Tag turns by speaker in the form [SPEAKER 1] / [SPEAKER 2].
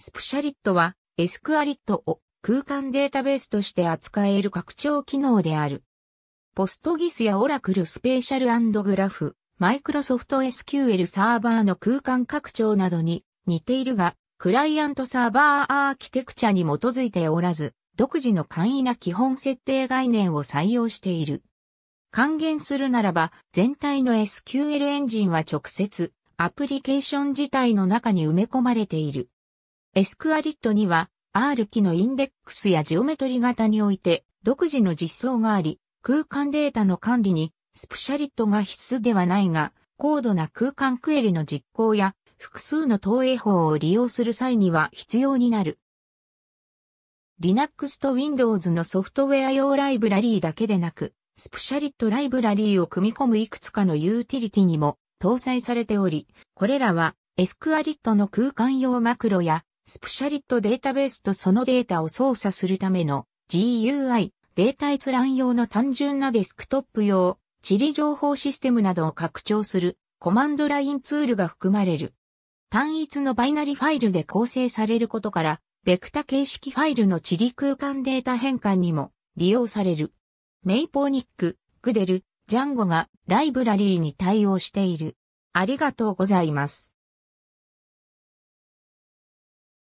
[SPEAKER 1] スプシャリットは、エスクアリットを空間データベースとして扱える拡張機能である。ポストギスやオラクルスペーシャルグラフ、マイクロソフト SQL サーバーの空間拡張などに似ているが、クライアントサーバーアーキテクチャに基づいておらず、独自の簡易な基本設定概念を採用している。還元するならば、全体の SQL エンジンは直接、アプリケーション自体の中に埋め込まれている。エスクアリットには R 機のインデックスやジオメトリ型において独自の実装があり、空間データの管理にスプシャリットが必須ではないが、高度な空間クエリの実行や複数の投影法を利用する際には必要になる。Linux と Windows のソフトウェア用ライブラリーだけでなく、スプシャリットライブラリーを組み込むいくつかのユーティリティにも搭載されており、これらはエスクアリットの空間用マクロやスプシャリットデータベースとそのデータを操作するための GUI、データ閲覧用の単純なデスクトップ用、地理情報システムなどを拡張するコマンドラインツールが含まれる。単一のバイナリファイルで構成されることから、ベクタ形式ファイルの地理空間データ変換にも利用される。メイポーニック、グデル、ジャンゴがライブラリーに対応している。ありがとうございます。